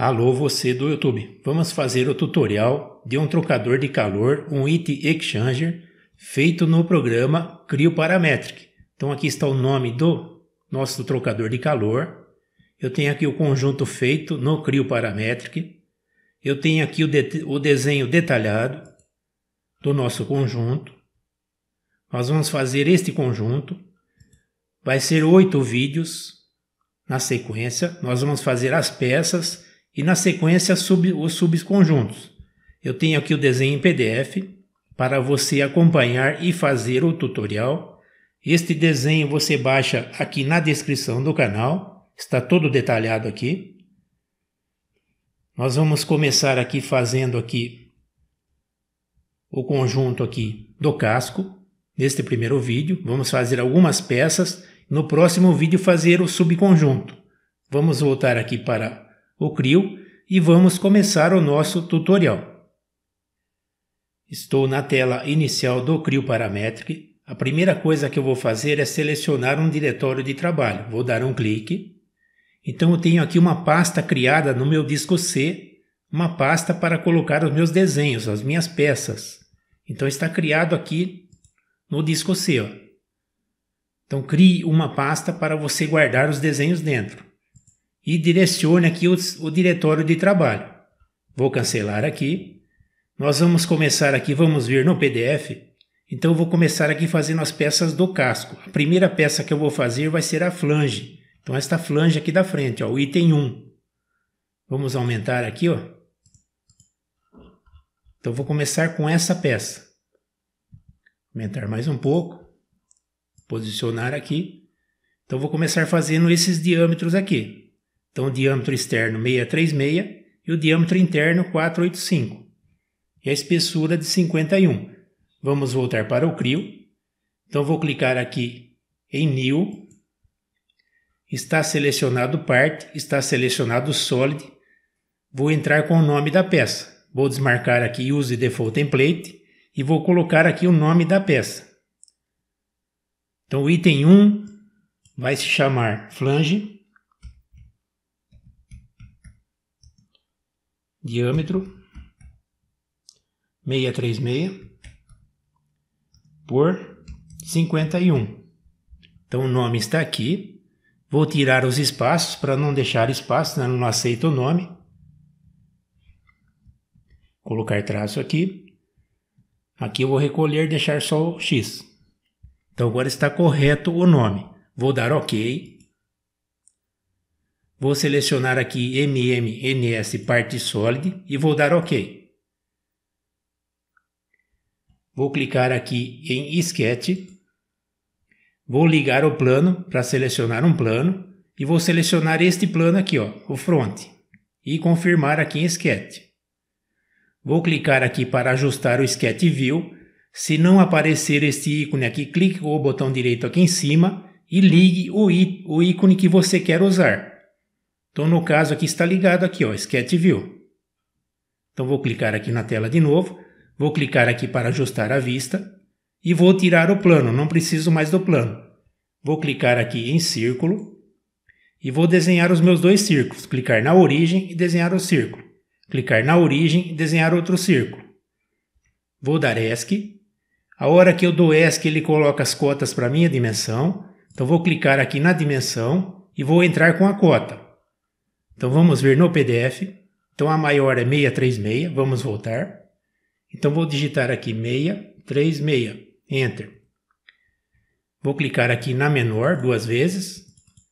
Alô você do YouTube, vamos fazer o tutorial de um trocador de calor, um heat exchanger, feito no programa Parametric. Então aqui está o nome do nosso trocador de calor. Eu tenho aqui o conjunto feito no Parametric. Eu tenho aqui o, de o desenho detalhado do nosso conjunto. Nós vamos fazer este conjunto. Vai ser oito vídeos na sequência. Nós vamos fazer as peças e na sequência sub, os subconjuntos. Eu tenho aqui o desenho em PDF para você acompanhar e fazer o tutorial. Este desenho você baixa aqui na descrição do canal, está todo detalhado aqui. Nós vamos começar aqui fazendo aqui o conjunto aqui do casco, neste primeiro vídeo. Vamos fazer algumas peças, no próximo vídeo fazer o subconjunto. Vamos voltar aqui para o CRIO e vamos começar o nosso tutorial. Estou na tela inicial do CRIO Parametric. A primeira coisa que eu vou fazer é selecionar um diretório de trabalho. Vou dar um clique. Então eu tenho aqui uma pasta criada no meu disco C, uma pasta para colocar os meus desenhos, as minhas peças. Então está criado aqui no disco C. Ó. Então crie uma pasta para você guardar os desenhos dentro e direcione aqui o, o diretório de trabalho. Vou cancelar aqui. Nós vamos começar aqui, vamos vir no PDF. Então vou começar aqui fazendo as peças do casco. A primeira peça que eu vou fazer vai ser a flange. Então esta flange aqui da frente, ó, o item 1. Vamos aumentar aqui, ó. Então vou começar com essa peça. Aumentar mais um pouco. Posicionar aqui. Então vou começar fazendo esses diâmetros aqui. Então o diâmetro externo 636 e o diâmetro interno 485. E a espessura de 51. Vamos voltar para o CRIO. Então vou clicar aqui em New. Está selecionado parte, está selecionado solid. Vou entrar com o nome da peça. Vou desmarcar aqui Use Default Template e vou colocar aqui o nome da peça. Então o item 1 vai se chamar flange. diâmetro 636 por 51. Então o nome está aqui. Vou tirar os espaços para não deixar espaço, né? não aceito o nome. Colocar traço aqui. Aqui eu vou recolher deixar só o X. Então agora está correto o nome. Vou dar OK. Vou selecionar aqui MMNS parte solid e vou dar OK. Vou clicar aqui em Sketch. Vou ligar o plano para selecionar um plano e vou selecionar este plano aqui, ó, o front, e confirmar aqui em Sketch. Vou clicar aqui para ajustar o Sketch View. Se não aparecer este ícone aqui, clique com o botão direito aqui em cima e ligue o, o ícone que você quer usar. Então, no caso aqui está ligado aqui, ó, Sketch View. Então, vou clicar aqui na tela de novo, vou clicar aqui para ajustar a vista e vou tirar o plano, não preciso mais do plano. Vou clicar aqui em círculo e vou desenhar os meus dois círculos. Clicar na origem e desenhar o círculo. Clicar na origem e desenhar outro círculo. Vou dar ESC. A hora que eu dou ESC, ele coloca as cotas para a minha dimensão. Então vou clicar aqui na dimensão e vou entrar com a cota. Então vamos ver no PDF. Então a maior é 636, vamos voltar. Então vou digitar aqui 636, enter. Vou clicar aqui na menor duas vezes,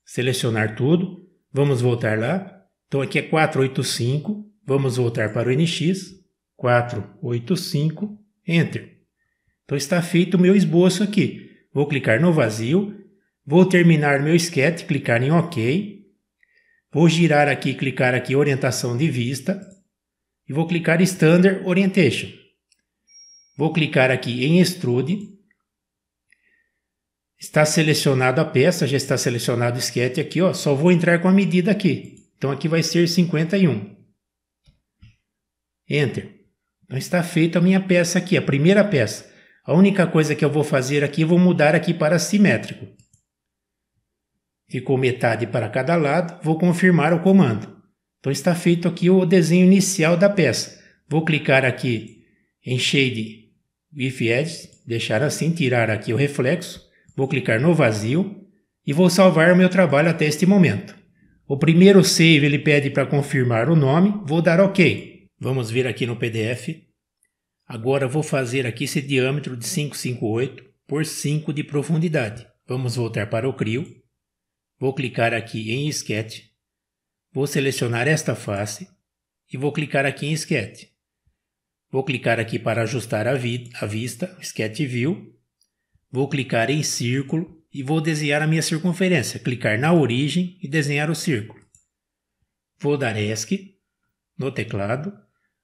selecionar tudo, vamos voltar lá. Então aqui é 485, vamos voltar para o NX, 485, enter. Então está feito o meu esboço aqui. Vou clicar no vazio, vou terminar meu sketch, clicar em OK, Vou girar aqui, clicar aqui orientação de vista e vou clicar Standard Orientation. Vou clicar aqui em Extrude. Está selecionada a peça, já está selecionado o esquete aqui, ó. Só vou entrar com a medida aqui. Então aqui vai ser 51. Enter. Então está feita a minha peça aqui, a primeira peça. A única coisa que eu vou fazer aqui, vou mudar aqui para simétrico. Ficou metade para cada lado, vou confirmar o comando. Então está feito aqui o desenho inicial da peça. Vou clicar aqui em Shade With Edge, deixar assim, tirar aqui o reflexo. Vou clicar no vazio e vou salvar o meu trabalho até este momento. O primeiro save ele pede para confirmar o nome, vou dar OK. Vamos ver aqui no PDF. Agora vou fazer aqui esse diâmetro de 558 por 5 de profundidade. Vamos voltar para o CRIO Vou clicar aqui em Sketch. Vou selecionar esta face e vou clicar aqui em Sketch. Vou clicar aqui para ajustar a, vi a vista, Sketch View. Vou clicar em Círculo e vou desenhar a minha circunferência. Clicar na origem e desenhar o círculo. Vou dar ESC no teclado.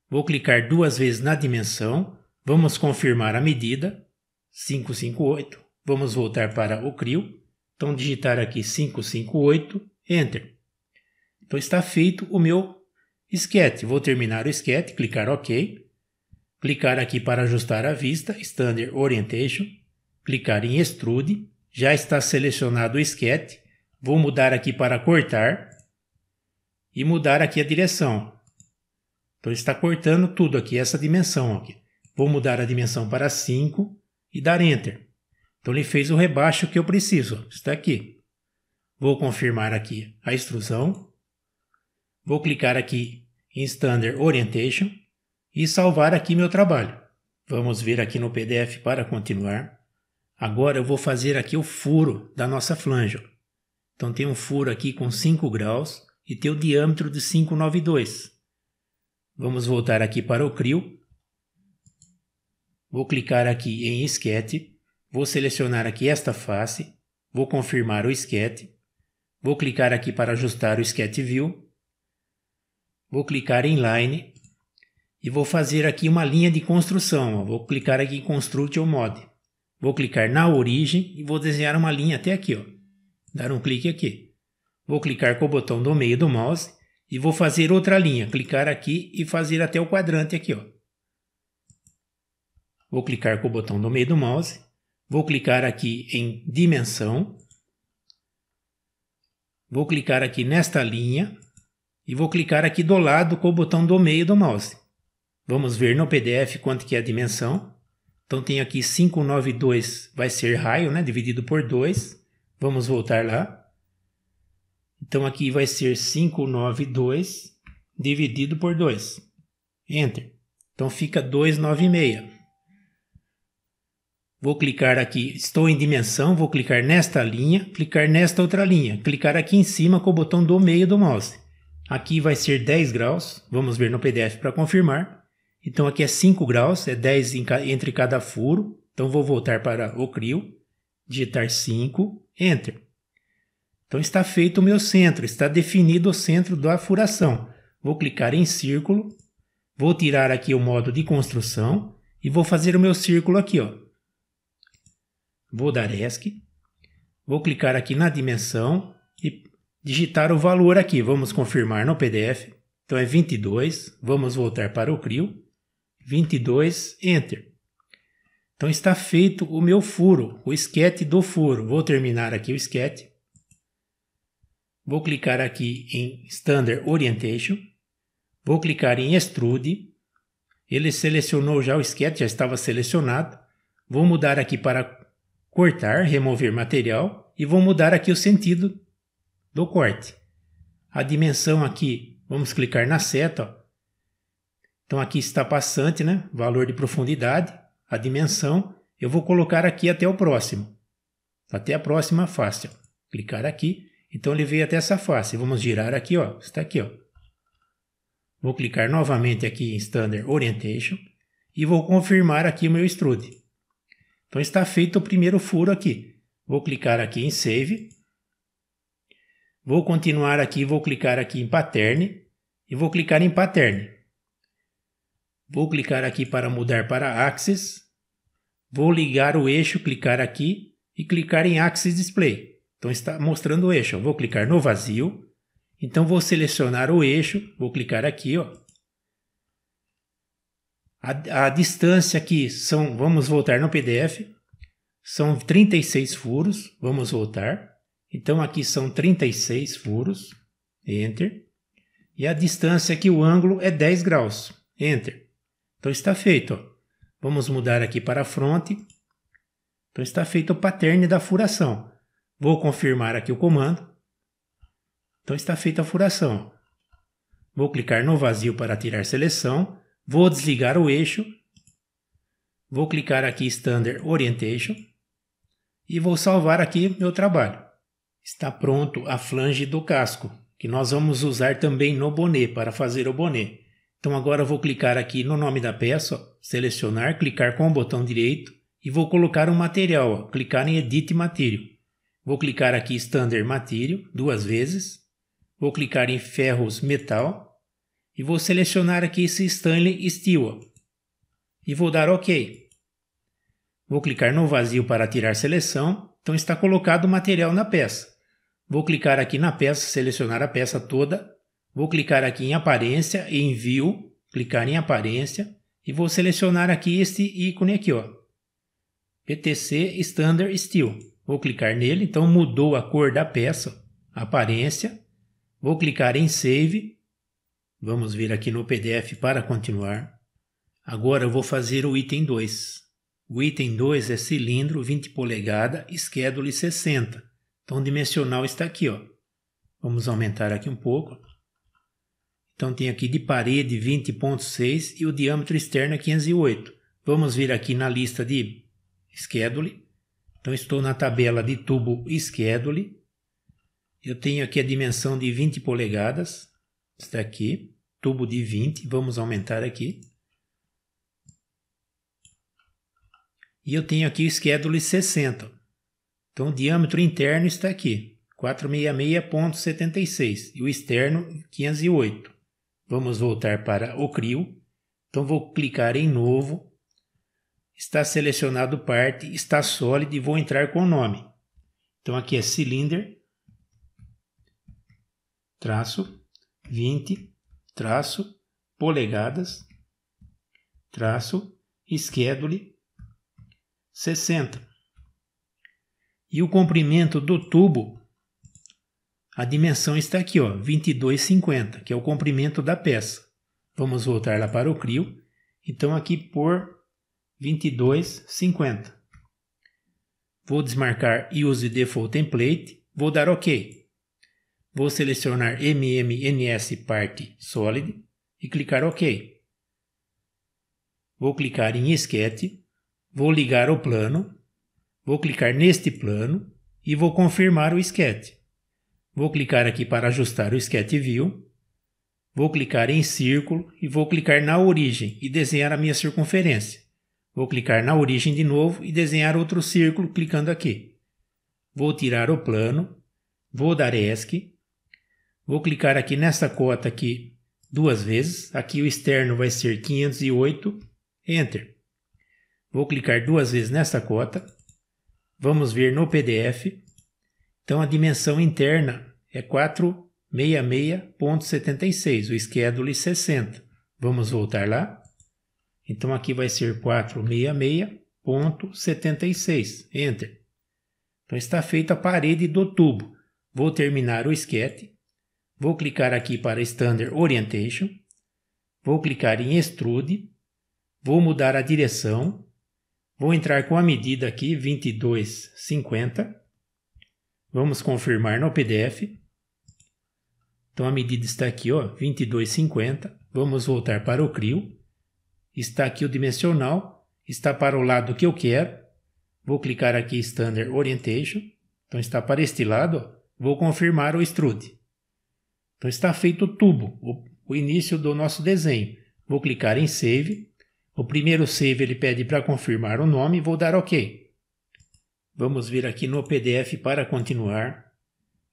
Vou clicar duas vezes na dimensão. Vamos confirmar a medida. 558. Vamos voltar para o CRIO. Então, digitar aqui 558, Enter. Então, está feito o meu esquete. Vou terminar o esquete, clicar OK. Clicar aqui para ajustar a vista, Standard Orientation. Clicar em Extrude. Já está selecionado o esquete. Vou mudar aqui para cortar e mudar aqui a direção. Então está cortando tudo aqui, essa dimensão aqui. Vou mudar a dimensão para 5 e dar Enter. Então ele fez o rebaixo que eu preciso. Está aqui. Vou confirmar aqui a extrusão. Vou clicar aqui em Standard Orientation e salvar aqui meu trabalho. Vamos vir aqui no PDF para continuar. Agora eu vou fazer aqui o furo da nossa flange. Então tem um furo aqui com 5 graus e tem o diâmetro de 592. Vamos voltar aqui para o CRIO. Vou clicar aqui em Sketch Vou selecionar aqui esta face, vou confirmar o esquete, vou clicar aqui para ajustar o sketch view, vou clicar em line e vou fazer aqui uma linha de construção. Vou clicar aqui em construct ou mod. Vou clicar na origem e vou desenhar uma linha até aqui. Ó. Dar um clique aqui. Vou clicar com o botão do meio do mouse e vou fazer outra linha. Clicar aqui e fazer até o quadrante aqui. Ó. Vou clicar com o botão do meio do mouse Vou clicar aqui em dimensão. Vou clicar aqui nesta linha e vou clicar aqui do lado com o botão do meio do mouse. Vamos ver no PDF quanto que é a dimensão. Então tem aqui 592, vai ser raio, né, dividido por 2. Vamos voltar lá. Então aqui vai ser 592 dividido por 2. Enter. Então fica 296. Vou clicar aqui, estou em dimensão, vou clicar nesta linha, clicar nesta outra linha, clicar aqui em cima com o botão do meio do mouse. Aqui vai ser 10 graus, vamos ver no PDF para confirmar. Então aqui é 5 graus, é 10 entre cada furo. Então vou voltar para o CRIO, digitar 5, Enter. Então está feito o meu centro, está definido o centro da furação. Vou clicar em círculo, vou tirar aqui o modo de construção e vou fazer o meu círculo aqui, ó, Vou dar ESC. Vou clicar aqui na dimensão e digitar o valor aqui. Vamos confirmar no PDF. Então é 22. Vamos voltar para o CRIO. 22, Enter. Então está feito o meu furo, o esquete do furo. Vou terminar aqui o esquete. Vou clicar aqui em Standard Orientation. Vou clicar em Extrude. Ele selecionou já o esquete, já estava selecionado. Vou mudar aqui para cortar, remover material e vou mudar aqui o sentido do corte. A dimensão aqui, vamos clicar na seta. Ó. Então aqui está passante, né? valor de profundidade, a dimensão. Eu vou colocar aqui até o próximo, até a próxima face. Ó. Clicar aqui, então ele veio até essa face. Vamos girar aqui, ó. está aqui. Ó. Vou clicar novamente aqui em Standard Orientation e vou confirmar aqui o meu extrude. Então está feito o primeiro furo aqui. Vou clicar aqui em Save. Vou continuar aqui, vou clicar aqui em Pattern e vou clicar em Pattern. Vou clicar aqui para mudar para Axis. Vou ligar o eixo, clicar aqui e clicar em Axis Display. Então está mostrando o eixo. Vou clicar no vazio. Então vou selecionar o eixo, vou clicar aqui, ó, a, a distância aqui são, vamos voltar no PDF, são 36 furos, vamos voltar. Então aqui são 36 furos, enter. E a distância aqui, o ângulo é 10 graus, enter. Então está feito. Ó. Vamos mudar aqui para a fronte. Então está feito o pattern da furação. Vou confirmar aqui o comando. Então está feita a furação. Vou clicar no vazio para tirar seleção. Vou desligar o eixo. Vou clicar aqui Standard Orientation. E vou salvar aqui meu trabalho. Está pronto a flange do casco, que nós vamos usar também no boné para fazer o boné. Então agora vou clicar aqui no nome da peça, ó, selecionar, clicar com o botão direito e vou colocar um material, ó, clicar em Edit Material. Vou clicar aqui Standard Material duas vezes, vou clicar em Ferros Metal e vou selecionar aqui esse Stanley Steel. E vou dar OK. Vou clicar no vazio para tirar seleção. Então está colocado o material na peça. Vou clicar aqui na peça, selecionar a peça toda. Vou clicar aqui em aparência, em view, clicar em aparência e vou selecionar aqui este ícone aqui, ó. PTC Standard Steel. Vou clicar nele, então mudou a cor da peça, aparência. Vou clicar em save Vamos vir aqui no PDF para continuar. Agora eu vou fazer o item 2. O item 2 é cilindro 20 polegada, schedule 60. Então, dimensional está aqui. Ó. Vamos aumentar aqui um pouco. Então, tem aqui de parede 20.6 e o diâmetro externo é 508. Vamos vir aqui na lista de schedule. Então, estou na tabela de tubo schedule. Eu tenho aqui a dimensão de 20 polegadas está aqui, tubo de 20, vamos aumentar aqui. E eu tenho aqui o schedule 60. Então o diâmetro interno está aqui, 466.76 e o externo 508. Vamos voltar para o CRIO. Então vou clicar em novo. Está selecionado parte, está sólido e vou entrar com o nome. Então aqui é cilindro traço 20, traço, polegadas, traço, schedule, 60. E o comprimento do tubo, a dimensão está aqui, ó, 2250, que é o comprimento da peça. Vamos voltar lá para o CRIO. Então, aqui por 22,50. Vou desmarcar Use Default Template. Vou dar OK. Vou selecionar MMNS Parte Solid e clicar OK. Vou clicar em Esquete, vou ligar o plano, vou clicar neste plano e vou confirmar o esquete. Vou clicar aqui para ajustar o Sketch View. Vou clicar em círculo e vou clicar na origem e desenhar a minha circunferência. Vou clicar na origem de novo e desenhar outro círculo clicando aqui. Vou tirar o plano, vou dar ESC, Vou clicar aqui nessa cota aqui duas vezes. Aqui o externo vai ser 508, Enter. Vou clicar duas vezes nessa cota. Vamos ver no PDF. Então a dimensão interna é 466.76, o schedule 60. Vamos voltar lá. Então aqui vai ser 466.76, Enter. Então está feita a parede do tubo. Vou terminar o esquete. Vou clicar aqui para Standard Orientation. Vou clicar em Extrude. Vou mudar a direção. Vou entrar com a medida aqui, 22,50. Vamos confirmar no PDF. Então a medida está aqui, ó, 22,50. Vamos voltar para o CRIO. Está aqui o dimensional. Está para o lado que eu quero. Vou clicar aqui Standard Orientation. Então está para este lado. Ó. Vou confirmar o Extrude. Então está feito o tubo, o, início do nosso desenho. Vou clicar em Save. O primeiro save ele pede para confirmar o nome, vou dar OK. Vamos vir aqui no PDF para continuar.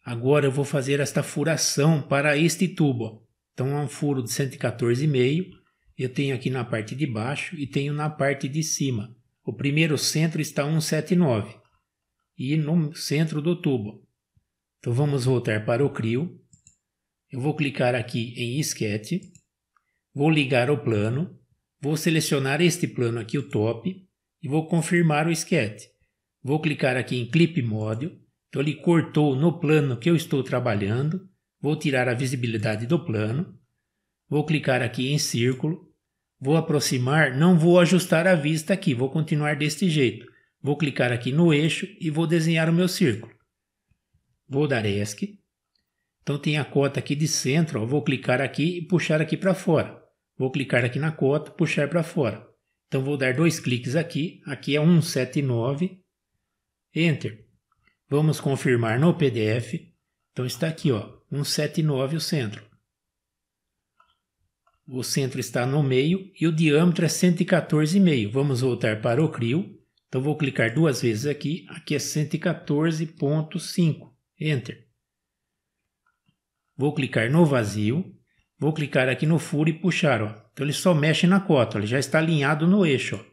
Agora eu vou fazer esta furação para este tubo. Então é um furo de 114,5. Eu tenho aqui na parte de baixo e tenho na parte de cima. O primeiro centro está 179 e no centro do tubo. Então vamos voltar para o CRIO. Eu vou clicar aqui em esquete, vou ligar o plano, vou selecionar este plano aqui, o top, e vou confirmar o esquete. Vou clicar aqui em Clip Model, então ele cortou no plano que eu estou trabalhando, vou tirar a visibilidade do plano, vou clicar aqui em círculo, vou aproximar, não vou ajustar a vista aqui, vou continuar deste jeito. Vou clicar aqui no eixo e vou desenhar o meu círculo. Vou dar ESC, então tem a cota aqui de centro, ó, vou clicar aqui e puxar aqui para fora. Vou clicar aqui na cota, puxar para fora. Então vou dar dois cliques aqui, aqui é 179, Enter. Vamos confirmar no PDF. Então está aqui, ó, 179 o centro. O centro está no meio e o diâmetro é 114,5. Vamos voltar para o CRIO. Então vou clicar duas vezes aqui, aqui é 114.5, Enter. Vou clicar no vazio, vou clicar aqui no furo e puxar. Ó. Então ele só mexe na cota, ele já está alinhado no eixo. Ó.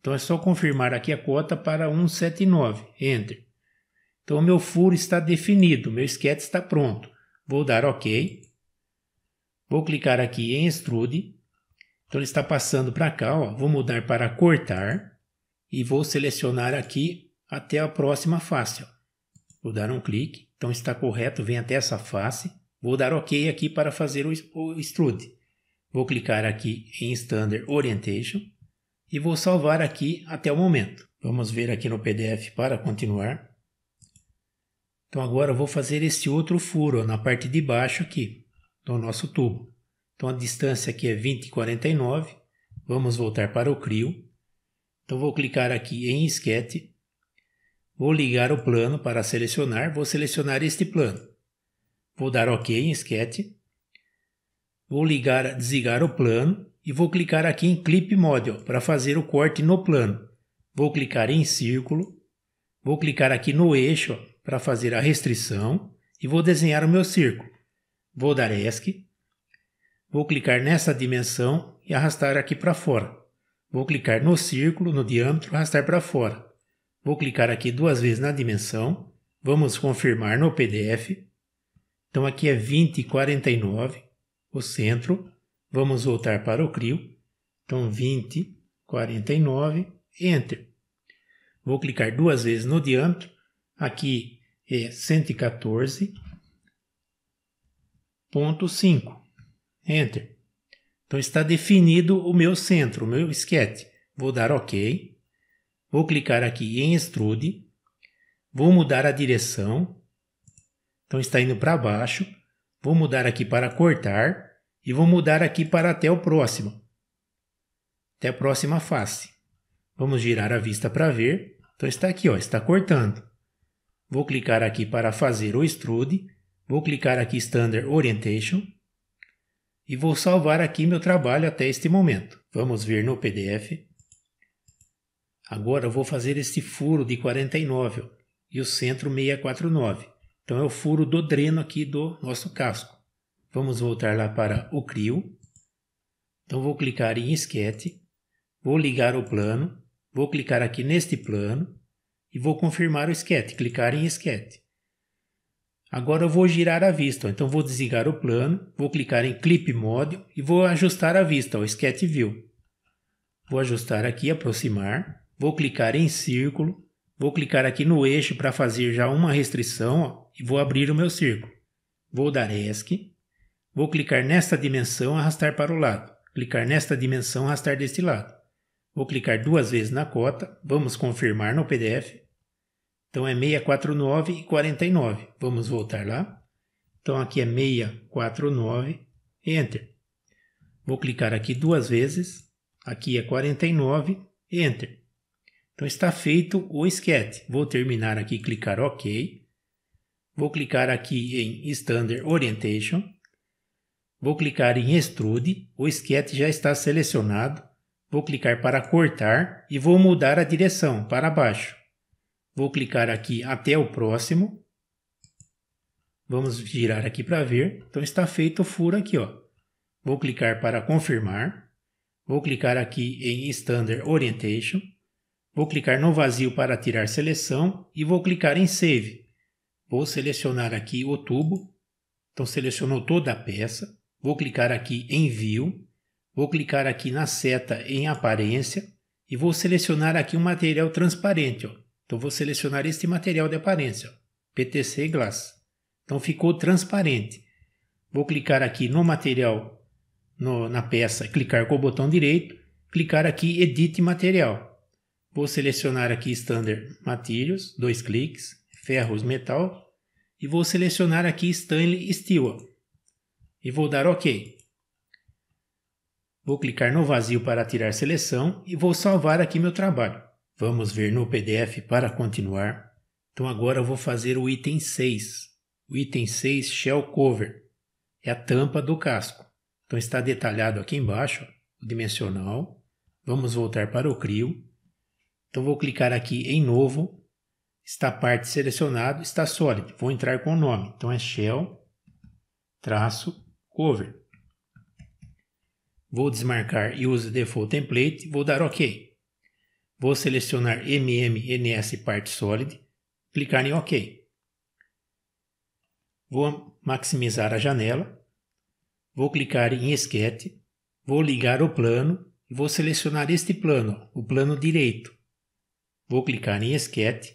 Então é só confirmar aqui a cota para 179, Enter. Então o meu furo está definido, meu sketch está pronto. Vou dar OK. Vou clicar aqui em Extrude. Então ele está passando para cá, ó. vou mudar para cortar e vou selecionar aqui até a próxima face. Ó. Vou dar um clique, então está correto, vem até essa face Vou dar OK aqui para fazer o extrude. Vou clicar aqui em Standard Orientation e vou salvar aqui até o momento. Vamos ver aqui no PDF para continuar. Então agora eu vou fazer esse outro furo na parte de baixo aqui do nosso tubo. Então a distância aqui é 20,49. Vamos voltar para o CRIO. Então vou clicar aqui em Sketch. Vou ligar o plano para selecionar. Vou selecionar este plano. Vou dar OK em Sketch. Vou ligar, desligar o plano e vou clicar aqui em Clip Model para fazer o corte no plano. Vou clicar em círculo, vou clicar aqui no eixo para fazer a restrição e vou desenhar o meu círculo. Vou dar ESC, vou clicar nessa dimensão e arrastar aqui para fora. Vou clicar no círculo, no diâmetro, arrastar para fora. Vou clicar aqui duas vezes na dimensão, vamos confirmar no PDF, então aqui é 20 e 49, o centro. Vamos voltar para o CRIO. Então 20, 49, Enter. Vou clicar duas vezes no diâmetro. Aqui é 114.5, Enter. Então está definido o meu centro, o meu esquete. Vou dar OK. Vou clicar aqui em Extrude. Vou mudar a direção então está indo para baixo. Vou mudar aqui para cortar e vou mudar aqui para até o próximo. Até a próxima face. Vamos girar a vista para ver. Então está aqui, ó, está cortando. Vou clicar aqui para fazer o extrude. Vou clicar aqui Standard Orientation. E vou salvar aqui meu trabalho até este momento. Vamos ver no PDF. Agora eu vou fazer este furo de 49 ó, e o centro 649. Então é o furo do dreno aqui do nosso casco. Vamos voltar lá para o CRIO. Então vou clicar em esquete, vou ligar o plano, vou clicar aqui neste plano e vou confirmar o esquete, clicar em esquete. Agora eu vou girar a vista, então vou desligar o plano, vou clicar em Clip Mode e vou ajustar a vista, o Sketch View. Vou ajustar aqui, aproximar, vou clicar em círculo, Vou clicar aqui no eixo para fazer já uma restrição ó, e vou abrir o meu círculo. Vou dar ESC, vou clicar nesta dimensão arrastar para o lado, clicar nesta dimensão arrastar deste lado. Vou clicar duas vezes na cota, vamos confirmar no PDF. Então é 649 e 49. Vamos voltar lá. Então aqui é 649, Enter. Vou clicar aqui duas vezes, aqui é 49, Enter. Então está feito o esquete. Vou terminar aqui, clicar OK. Vou clicar aqui em Standard Orientation. Vou clicar em Extrude. O esquete já está selecionado. Vou clicar para cortar e vou mudar a direção para baixo. Vou clicar aqui até o próximo. Vamos girar aqui para ver. Então está feito o furo aqui. Ó. Vou clicar para confirmar. Vou clicar aqui em Standard Orientation Vou clicar no vazio para tirar seleção e vou clicar em Save. Vou selecionar aqui o tubo, então selecionou toda a peça. Vou clicar aqui em View, vou clicar aqui na seta em Aparência e vou selecionar aqui um material transparente. Ó. Então vou selecionar este material de aparência, ó, PTC Glass. Então ficou transparente. Vou clicar aqui no material, no, na peça, clicar com o botão direito, clicar aqui Edit Material. Vou selecionar aqui Standard Materials, dois cliques, Ferros Metal, e vou selecionar aqui Stanley Steel. E vou dar OK. Vou clicar no vazio para tirar seleção e vou salvar aqui meu trabalho. Vamos ver no PDF para continuar. Então agora eu vou fazer o item 6. O item 6 Shell Cover. É a tampa do casco. Então está detalhado aqui embaixo, o dimensional. Vamos voltar para o CRIO. Então vou clicar aqui em novo, está a parte selecionado, está sólido. Vou entrar com o nome. Então é shell traço cover. Vou desmarcar use default template, vou dar OK. Vou selecionar MMNS parte sólida, clicar em OK. Vou maximizar a janela, vou clicar em esquete, vou ligar o plano e vou selecionar este plano, o plano direito. Vou clicar em Sketch,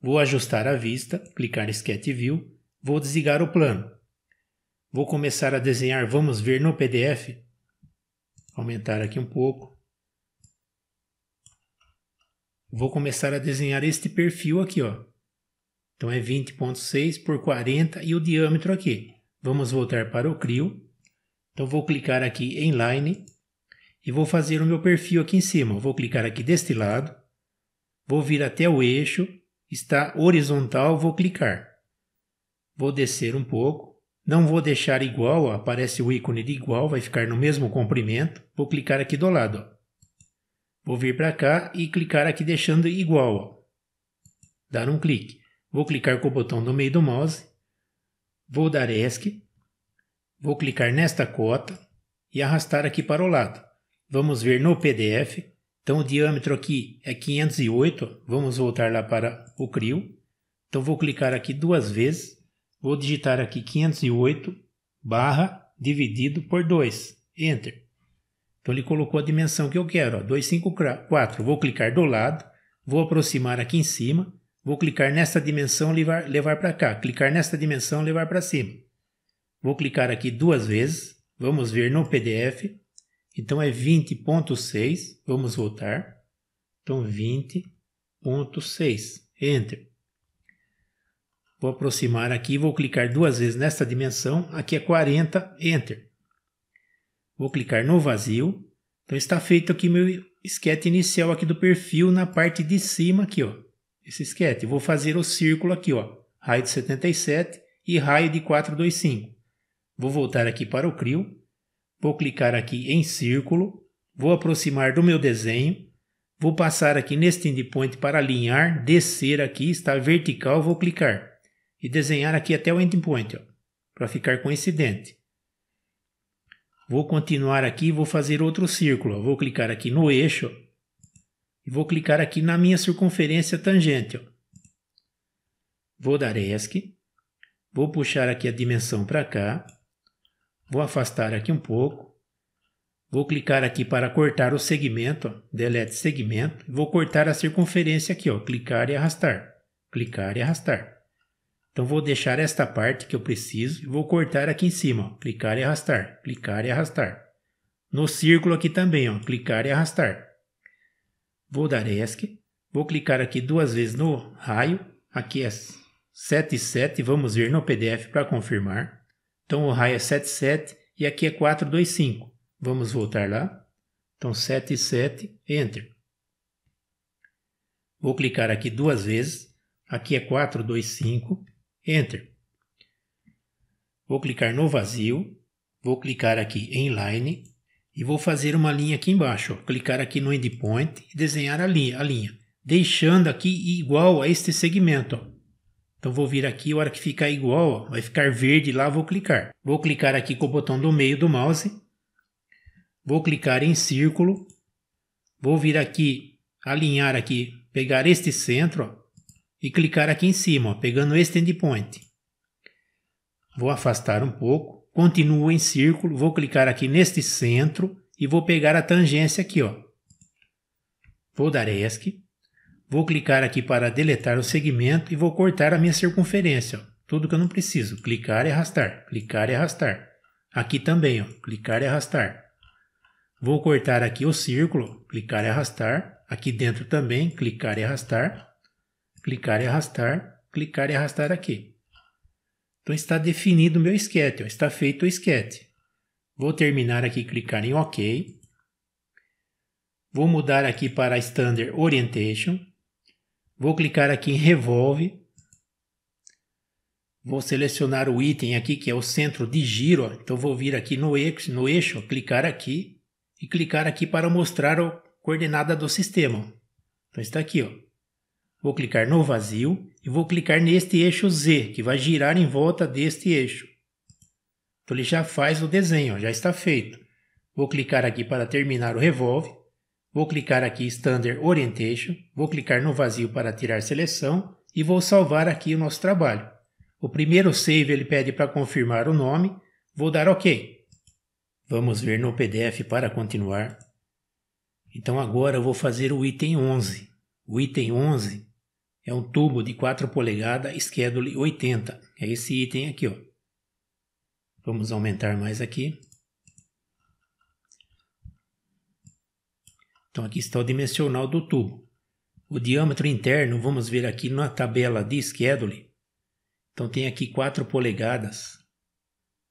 vou ajustar a vista, clicar em Sketch View, vou desligar o plano. Vou começar a desenhar, vamos ver no PDF. Aumentar aqui um pouco. Vou começar a desenhar este perfil aqui, ó. Então é 20.6 por 40 e o diâmetro aqui. Vamos voltar para o Crio. Então vou clicar aqui em Line e vou fazer o meu perfil aqui em cima. Vou clicar aqui deste lado Vou vir até o eixo, está horizontal, vou clicar. Vou descer um pouco, não vou deixar igual, aparece o ícone de igual, vai ficar no mesmo comprimento. Vou clicar aqui do lado. Vou vir para cá e clicar aqui deixando igual. Dar um clique. Vou clicar com o botão do meio do mouse. Vou dar ESC. Vou clicar nesta cota e arrastar aqui para o lado. Vamos ver no PDF. Então o diâmetro aqui é 508, vamos voltar lá para o CRIO. Então vou clicar aqui duas vezes, vou digitar aqui 508 barra dividido por 2, Enter. Então ele colocou a dimensão que eu quero, ó, 254. Vou clicar do lado, vou aproximar aqui em cima, vou clicar nesta dimensão levar, levar para cá, clicar nesta dimensão levar para cima. Vou clicar aqui duas vezes, vamos ver no PDF. Então é 20.6, vamos voltar. Então 20.6, enter. Vou aproximar aqui, vou clicar duas vezes nesta dimensão, aqui é 40, enter. Vou clicar no vazio. Então está feito aqui meu esquete inicial aqui do perfil na parte de cima aqui, ó. Esse esquete, vou fazer o círculo aqui, ó, raio de 77 e raio de 425. Vou voltar aqui para o CRIO, Vou clicar aqui em círculo, vou aproximar do meu desenho, vou passar aqui neste endpoint para alinhar, descer aqui, está vertical, vou clicar e desenhar aqui até o endpoint, para ficar coincidente. Vou continuar aqui, vou fazer outro círculo, ó. vou clicar aqui no eixo ó, e vou clicar aqui na minha circunferência tangente. Ó. Vou dar ESC, vou puxar aqui a dimensão para cá, Vou afastar aqui um pouco. Vou clicar aqui para cortar o segmento, ó, delete segmento. Vou cortar a circunferência aqui, ó, clicar e arrastar, clicar e arrastar. Então vou deixar esta parte que eu preciso e vou cortar aqui em cima, ó, clicar e arrastar, clicar e arrastar. No círculo aqui também, ó, clicar e arrastar. Vou dar ESC, vou clicar aqui duas vezes no raio, aqui é 77, vamos ver no PDF para confirmar. Então o raio é 7, 7 e aqui é 4, 2, 5. Vamos voltar lá. Então 7 7, Enter. Vou clicar aqui duas vezes. Aqui é 4, 2, 5, Enter. Vou clicar no vazio. Vou clicar aqui em Line e vou fazer uma linha aqui embaixo. Ó. Clicar aqui no endpoint e desenhar a linha, a linha, deixando aqui igual a este segmento. Ó. Então vou vir aqui, a hora que ficar igual, ó, vai ficar verde lá, vou clicar. Vou clicar aqui com o botão do meio do mouse. Vou clicar em círculo. Vou vir aqui, alinhar aqui, pegar este centro ó, e clicar aqui em cima, ó, pegando este endpoint. Vou afastar um pouco, continuo em círculo, vou clicar aqui neste centro e vou pegar a tangência aqui, ó. Vou dar ESC. Vou clicar aqui para deletar o segmento e vou cortar a minha circunferência. Ó. Tudo que eu não preciso. Clicar e arrastar. Clicar e arrastar. Aqui também, ó. clicar e arrastar. Vou cortar aqui o círculo, clicar e arrastar. Aqui dentro também, clicar e arrastar. Clicar e arrastar. Clicar e arrastar aqui. Então está definido o meu esquete, ó. está feito o esquete. Vou terminar aqui, clicar em OK. Vou mudar aqui para Standard Orientation. Vou clicar aqui em Revolve. Vou selecionar o item aqui que é o centro de giro. Então vou vir aqui no eixo, no eixo, clicar aqui e clicar aqui para mostrar a coordenada do sistema. Então está aqui. Ó. Vou clicar no vazio e vou clicar neste eixo Z, que vai girar em volta deste eixo. Então ele já faz o desenho, ó, já está feito. Vou clicar aqui para terminar o revolve. Vou clicar aqui Standard Orientation, vou clicar no vazio para tirar seleção e vou salvar aqui o nosso trabalho. O primeiro save ele pede para confirmar o nome, vou dar OK. Vamos ver no PDF para continuar. Então agora eu vou fazer o item 11. O item 11 é um tubo de 4 polegadas Schedule 80. É esse item aqui. Ó. Vamos aumentar mais aqui. Então aqui está o dimensional do tubo. O diâmetro interno, vamos ver aqui na tabela de schedule. Então tem aqui 4 polegadas.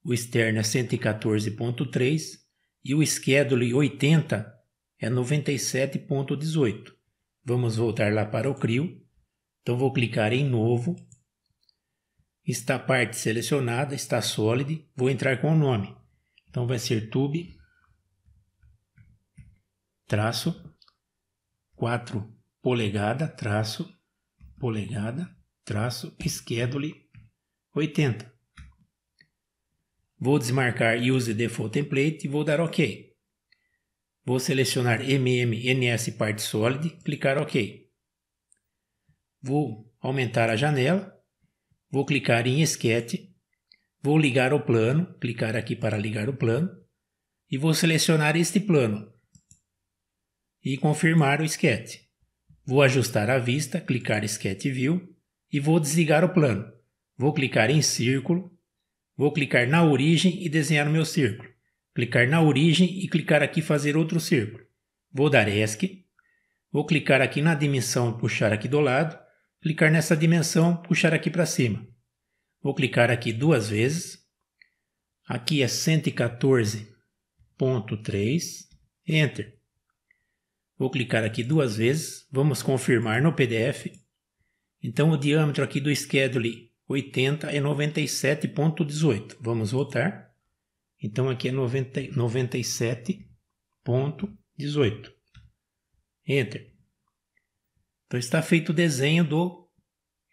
O externo é 114.3 e o schedule 80 é 97.18. Vamos voltar lá para o CRIO. Então vou clicar em novo. Está a parte selecionada, está sólido Vou entrar com o nome. Então vai ser tube traço, 4 polegada, traço, polegada, traço, schedule 80. Vou desmarcar Use Default Template e vou dar OK. Vou selecionar MMNS Parte Solid, clicar OK. Vou aumentar a janela, vou clicar em Sketch, vou ligar o plano, clicar aqui para ligar o plano, e vou selecionar este plano, e confirmar o sketch. Vou ajustar a vista, clicar Sketch View e vou desligar o plano. Vou clicar em círculo, vou clicar na origem e desenhar o meu círculo. Clicar na origem e clicar aqui fazer outro círculo. Vou dar ESC, vou clicar aqui na dimensão e puxar aqui do lado, clicar nessa dimensão, puxar aqui para cima. Vou clicar aqui duas vezes. Aqui é 114.3, Enter. Vou clicar aqui duas vezes, vamos confirmar no PDF. Então o diâmetro aqui do schedule 80 é 97.18. Vamos voltar. Então aqui é 97.18. Enter. Então está feito o desenho do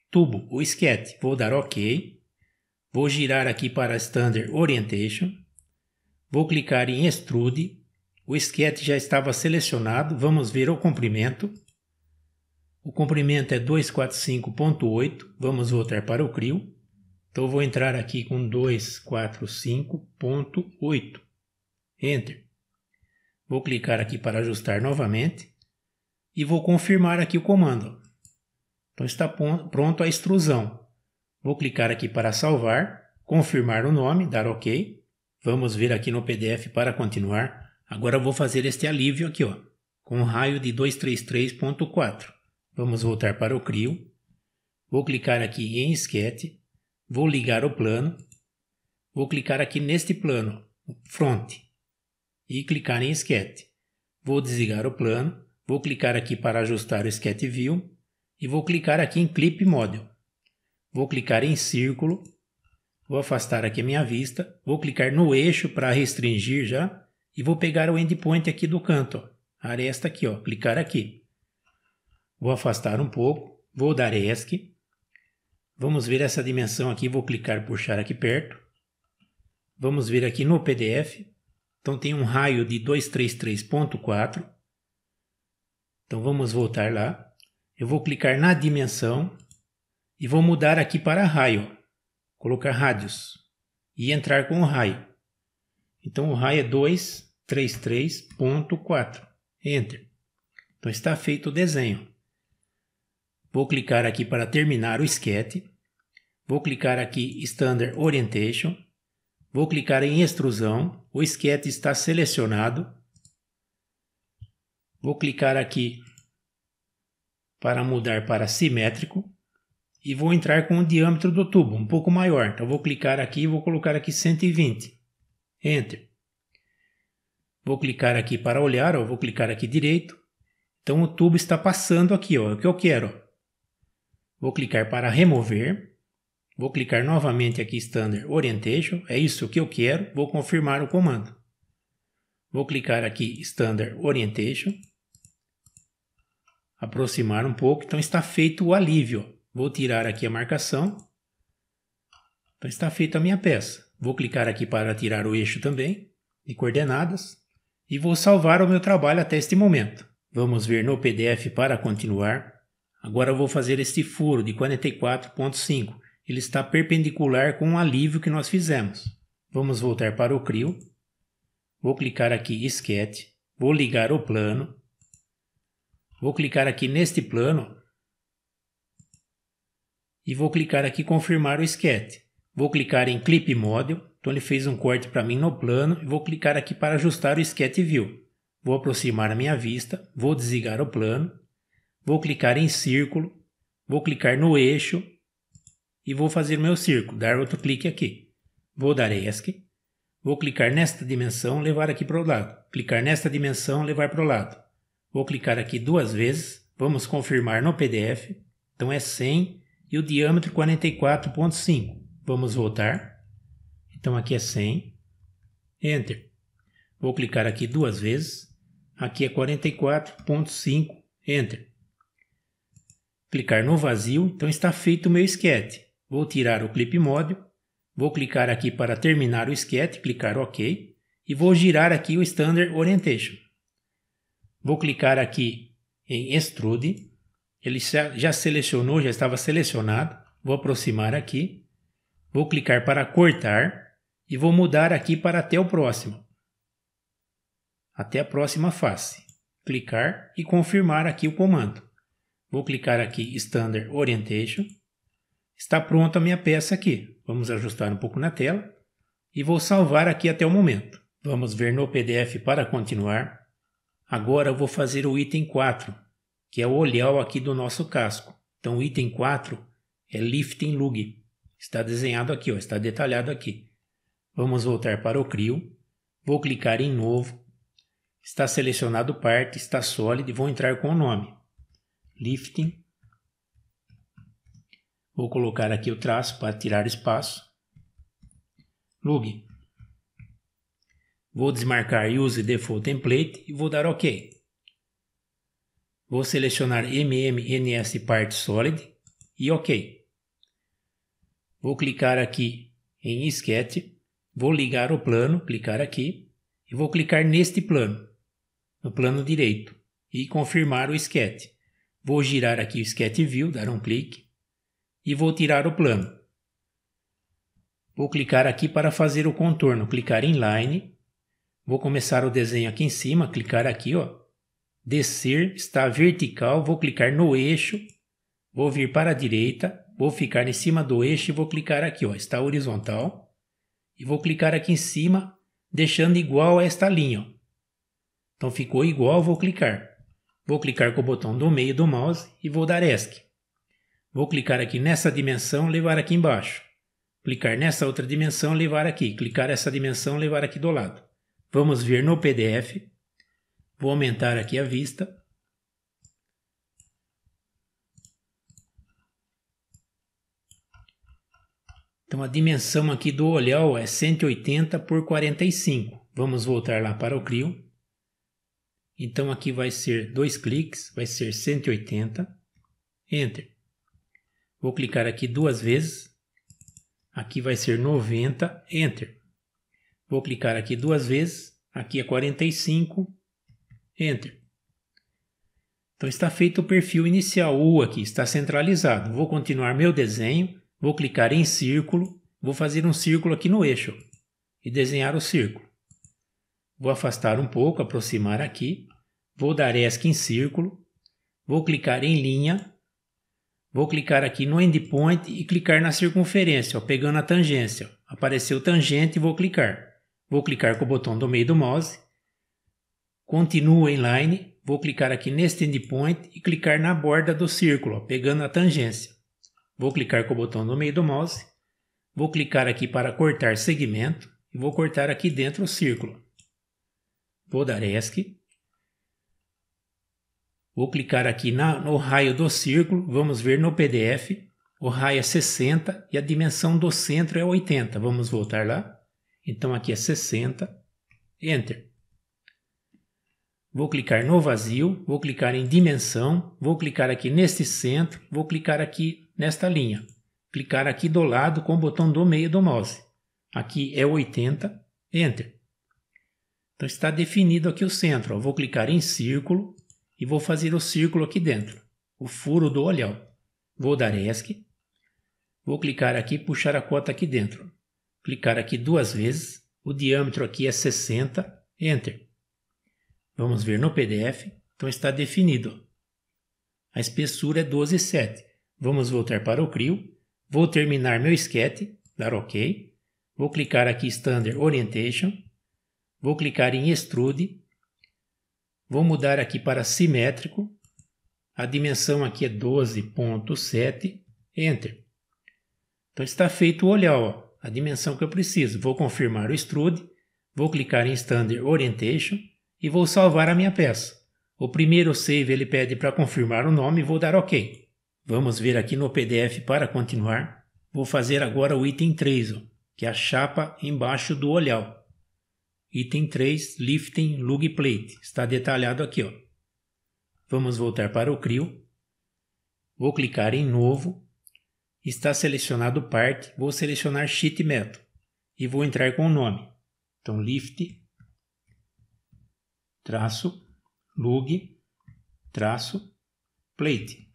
tubo, o sketch. Vou dar OK. Vou girar aqui para Standard Orientation. Vou clicar em Extrude o esquete já estava selecionado, vamos ver o comprimento. O comprimento é 245.8, vamos voltar para o CRIO. Então vou entrar aqui com 245.8. Enter. Vou clicar aqui para ajustar novamente e vou confirmar aqui o comando. Então está pronto a extrusão. Vou clicar aqui para salvar, confirmar o nome, dar OK. Vamos ver aqui no PDF para continuar. Agora vou fazer este alívio aqui, ó, com um raio de 233.4. Vamos voltar para o CRIO. Vou clicar aqui em esquete. Vou ligar o plano. Vou clicar aqui neste plano, front, e clicar em esquete. Vou desligar o plano. Vou clicar aqui para ajustar o esquete view e vou clicar aqui em clip model. Vou clicar em círculo. Vou afastar aqui a minha vista. Vou clicar no eixo para restringir já e vou pegar o endpoint aqui do canto, a aresta aqui, ó, clicar aqui. Vou afastar um pouco, vou dar ESC. Vamos ver essa dimensão aqui, vou clicar puxar aqui perto. Vamos ver aqui no PDF. Então tem um raio de 233.4. Então vamos voltar lá. Eu vou clicar na dimensão e vou mudar aqui para raio. Colocar rádios e entrar com o raio. Então o raio é 2 33.4. Enter. Então está feito o desenho. Vou clicar aqui para terminar o esquete. Vou clicar aqui Standard Orientation. Vou clicar em extrusão. O esquete está selecionado. Vou clicar aqui para mudar para simétrico e vou entrar com o diâmetro do tubo um pouco maior. Então vou clicar aqui e vou colocar aqui 120. Enter. Vou clicar aqui para olhar, ou vou clicar aqui direito. Então o tubo está passando aqui, ó, é o que eu quero. Vou clicar para remover. Vou clicar novamente aqui Standard Orientation, é isso que eu quero. Vou confirmar o comando. Vou clicar aqui Standard Orientation. Aproximar um pouco, então está feito o alívio. Vou tirar aqui a marcação. Então está feita a minha peça. Vou clicar aqui para tirar o eixo também de coordenadas e vou salvar o meu trabalho até este momento. Vamos ver no PDF para continuar. Agora vou fazer este furo de 44.5. Ele está perpendicular com o alívio que nós fizemos. Vamos voltar para o CRIO. Vou clicar aqui Sketch. Vou ligar o plano. Vou clicar aqui neste plano. E vou clicar aqui confirmar o sketch. Vou clicar em Clip Model. Então ele fez um corte para mim no plano e vou clicar aqui para ajustar o Sketch View. Vou aproximar a minha vista, vou desligar o plano, vou clicar em círculo, vou clicar no eixo e vou fazer meu círculo, dar outro clique aqui. Vou dar ESC, vou clicar nesta dimensão, levar aqui para o lado, clicar nesta dimensão, levar para o lado. Vou clicar aqui duas vezes, vamos confirmar no PDF, então é 100 e o diâmetro 44.5. Vamos voltar. Então aqui é 100. Enter. Vou clicar aqui duas vezes. Aqui é 44.5. Enter. Clicar no vazio. Então está feito o meu esquete. Vou tirar o clip módulo. Vou clicar aqui para terminar o esquete. Clicar OK. E vou girar aqui o Standard Orientation. Vou clicar aqui em Extrude. Ele já selecionou, já estava selecionado. Vou aproximar aqui. Vou clicar para cortar e vou mudar aqui para até o próximo. Até a próxima face. Clicar e confirmar aqui o comando. Vou clicar aqui Standard Orientation. Está pronta a minha peça aqui. Vamos ajustar um pouco na tela e vou salvar aqui até o momento. Vamos ver no PDF para continuar. Agora eu vou fazer o item 4, que é o olhão aqui do nosso casco. Então o item 4 é Lifting Lug. Está desenhado aqui, ó, está detalhado aqui. Vamos voltar para o CRIO. Vou clicar em Novo. Está selecionado parte, está sólido e vou entrar com o nome. Lifting. Vou colocar aqui o traço para tirar espaço. Lug. Vou desmarcar Use Default Template e vou dar OK. Vou selecionar MMNS Part Solid e OK. Vou clicar aqui em Sketch. Vou ligar o plano, clicar aqui e vou clicar neste plano, no plano direito, e confirmar o esquete. Vou girar aqui o Sketch View, dar um clique e vou tirar o plano. Vou clicar aqui para fazer o contorno, clicar em Line. Vou começar o desenho aqui em cima, clicar aqui, ó. Descer, está vertical, vou clicar no eixo, vou vir para a direita, vou ficar em cima do eixo e vou clicar aqui, ó, está horizontal e vou clicar aqui em cima, deixando igual a esta linha. Ó. Então ficou igual, vou clicar. Vou clicar com o botão do meio do mouse e vou dar ESC. Vou clicar aqui nessa dimensão, levar aqui embaixo. Clicar nessa outra dimensão, levar aqui. Clicar essa dimensão, levar aqui do lado. Vamos ver no PDF. Vou aumentar aqui a vista. Então a dimensão aqui do olhão é 180 por 45. Vamos voltar lá para o CRIO. Então aqui vai ser dois cliques, vai ser 180. Enter. Vou clicar aqui duas vezes. Aqui vai ser 90, Enter. Vou clicar aqui duas vezes. Aqui é 45, Enter. Então está feito o perfil inicial, U aqui, está centralizado. Vou continuar meu desenho. Vou clicar em círculo, vou fazer um círculo aqui no eixo e desenhar o círculo. Vou afastar um pouco, aproximar aqui, vou dar ESC em círculo, vou clicar em linha, vou clicar aqui no endpoint e clicar na circunferência, ó, pegando a tangência. Apareceu tangente e vou clicar. Vou clicar com o botão do meio do mouse, continuo em line, vou clicar aqui neste endpoint e clicar na borda do círculo, ó, pegando a tangência. Vou clicar com o botão no meio do mouse, vou clicar aqui para cortar segmento e vou cortar aqui dentro o círculo. Vou dar ESC. Vou clicar aqui na, no raio do círculo, vamos ver no PDF, o raio é 60 e a dimensão do centro é 80. Vamos voltar lá. Então aqui é 60, Enter. Vou clicar no vazio, vou clicar em dimensão, vou clicar aqui neste centro, vou clicar aqui nesta linha. Clicar aqui do lado com o botão do meio do mouse. Aqui é 80, Enter. Então está definido aqui o centro. Eu vou clicar em círculo e vou fazer o círculo aqui dentro, o furo do olhão. Vou dar ESC, vou clicar aqui e puxar a cota aqui dentro. Clicar aqui duas vezes, o diâmetro aqui é 60, Enter. Vamos ver no PDF, então está definido. A espessura é 12,7. Vamos voltar para o CRIO. Vou terminar meu esquete, dar OK. Vou clicar aqui Standard Orientation. Vou clicar em Extrude. Vou mudar aqui para Simétrico. A dimensão aqui é 12.7. Enter. Então está feito o olhar, ó, a dimensão que eu preciso. Vou confirmar o Extrude. Vou clicar em Standard Orientation e vou salvar a minha peça. O primeiro save ele pede para confirmar o nome e vou dar OK. Vamos ver aqui no PDF para continuar. Vou fazer agora o item 3, ó, que é a chapa embaixo do olhar. Item 3, lifting lug plate. Está detalhado aqui. Ó. Vamos voltar para o CRIO. Vou clicar em Novo. Está selecionado parte. Vou selecionar Sheet Metal. E vou entrar com o nome. Então, lift, traço, lug, traço, plate.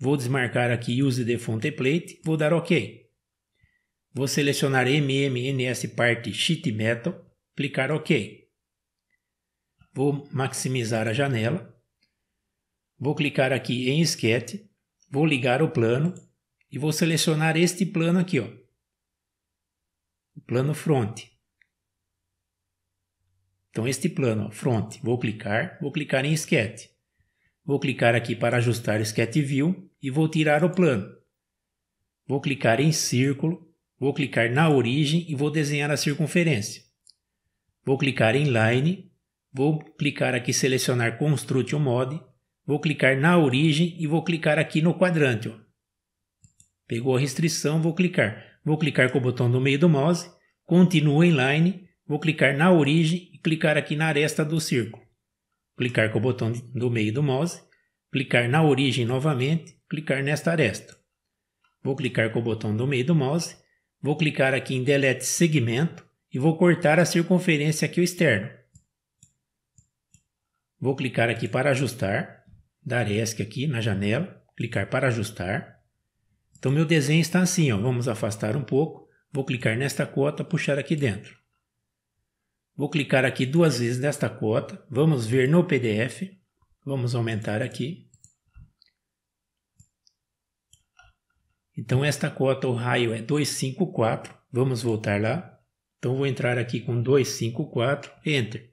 Vou desmarcar aqui Use Default Template, vou dar OK. Vou selecionar MMNS Part Sheet Metal, clicar OK. Vou maximizar a janela. Vou clicar aqui em Sketch, vou ligar o plano e vou selecionar este plano aqui, ó. O plano front. Então este plano, ó, front, vou clicar, vou clicar em Sketch. Vou clicar aqui para ajustar Sketch View e vou tirar o plano. Vou clicar em círculo, vou clicar na origem e vou desenhar a circunferência. Vou clicar em line, vou clicar aqui selecionar construct mode, vou clicar na origem e vou clicar aqui no quadrante. Ó. Pegou a restrição, vou clicar. Vou clicar com o botão do meio do mouse, continuo em line, vou clicar na origem e clicar aqui na aresta do círculo. Clicar com o botão do meio do mouse, clicar na origem novamente, clicar nesta aresta. Vou clicar com o botão do meio do mouse, vou clicar aqui em Delete Segmento e vou cortar a circunferência aqui o externo. Vou clicar aqui para ajustar, dar ESC aqui na janela, clicar para ajustar. Então meu desenho está assim, ó. vamos afastar um pouco, vou clicar nesta cota, puxar aqui dentro. Vou clicar aqui duas vezes nesta cota, vamos ver no PDF. Vamos aumentar aqui. Então, esta cota, o raio é 254. Vamos voltar lá. Então, vou entrar aqui com 254, Enter.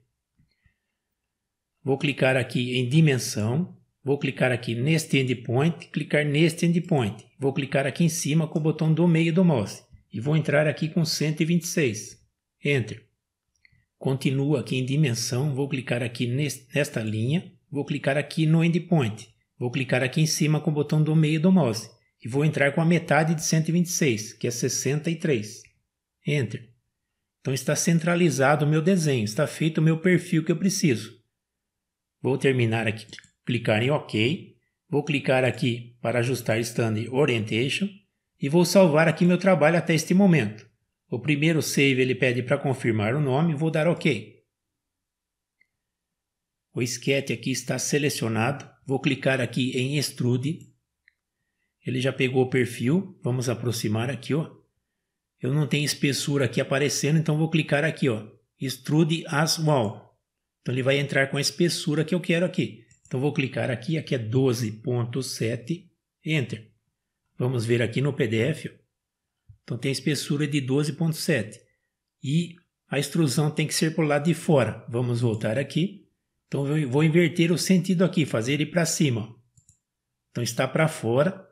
Vou clicar aqui em dimensão. Vou clicar aqui neste endpoint, clicar neste endpoint. Vou clicar aqui em cima com o botão do meio do mouse. E vou entrar aqui com 126, Enter. Continuo aqui em dimensão, vou clicar aqui nesta linha. Vou clicar aqui no endpoint. Vou clicar aqui em cima com o botão do meio do mouse e vou entrar com a metade de 126, que é 63. Enter. Então está centralizado o meu desenho, está feito o meu perfil que eu preciso. Vou terminar aqui, clicar em OK. Vou clicar aqui para ajustar stand Orientation e vou salvar aqui meu trabalho até este momento. O primeiro save ele pede para confirmar o nome, vou dar OK. O esquete aqui está selecionado. Vou clicar aqui em Extrude. Ele já pegou o perfil. Vamos aproximar aqui, ó. Eu não tenho espessura aqui aparecendo, então vou clicar aqui, ó. Extrude as wall. Então ele vai entrar com a espessura que eu quero aqui. Então vou clicar aqui, aqui é 12.7, Enter. Vamos ver aqui no PDF. Ó. Então tem a espessura de 12.7 e a extrusão tem que ser para o lado de fora. Vamos voltar aqui. Então eu vou inverter o sentido aqui, fazer ele para cima. Então está para fora.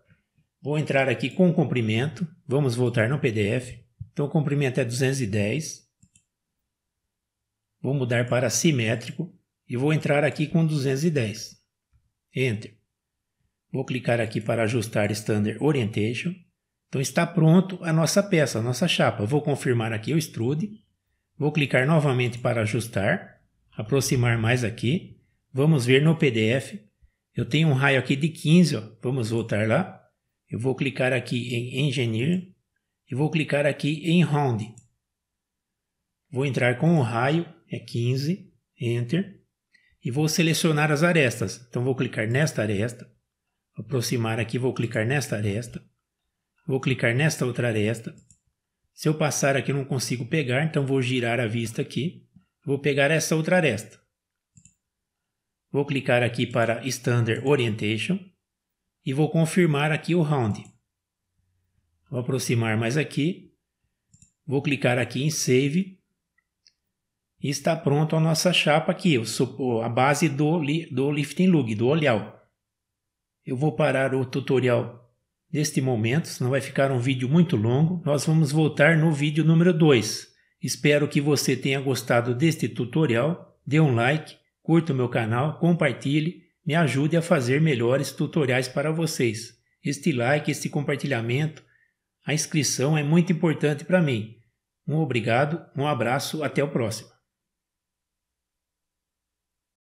Vou entrar aqui com o comprimento. Vamos voltar no PDF. Então o comprimento é 210. Vou mudar para simétrico e vou entrar aqui com 210. Enter. Vou clicar aqui para ajustar Standard Orientation. Então está pronto a nossa peça, a nossa chapa. Vou confirmar aqui o Extrude. Vou clicar novamente para ajustar aproximar mais aqui, vamos ver no PDF. Eu tenho um raio aqui de 15, ó. vamos voltar lá. Eu vou clicar aqui em Engineer e vou clicar aqui em Round. Vou entrar com o raio, é 15, Enter, e vou selecionar as arestas. Então vou clicar nesta aresta, aproximar aqui, vou clicar nesta aresta, vou clicar nesta outra aresta. Se eu passar aqui eu não consigo pegar, então vou girar a vista aqui Vou pegar essa outra aresta. Vou clicar aqui para Standard Orientation e vou confirmar aqui o Round. Vou aproximar mais aqui. Vou clicar aqui em Save. E está pronto a nossa chapa aqui, a base do, do Lifting Lug, do Olhau. Eu vou parar o tutorial neste momento, senão vai ficar um vídeo muito longo. Nós vamos voltar no vídeo número 2. Espero que você tenha gostado deste tutorial. Dê um like, curta o meu canal, compartilhe, me ajude a fazer melhores tutoriais para vocês. Este like, este compartilhamento, a inscrição é muito importante para mim. Um obrigado, um abraço, até o próximo.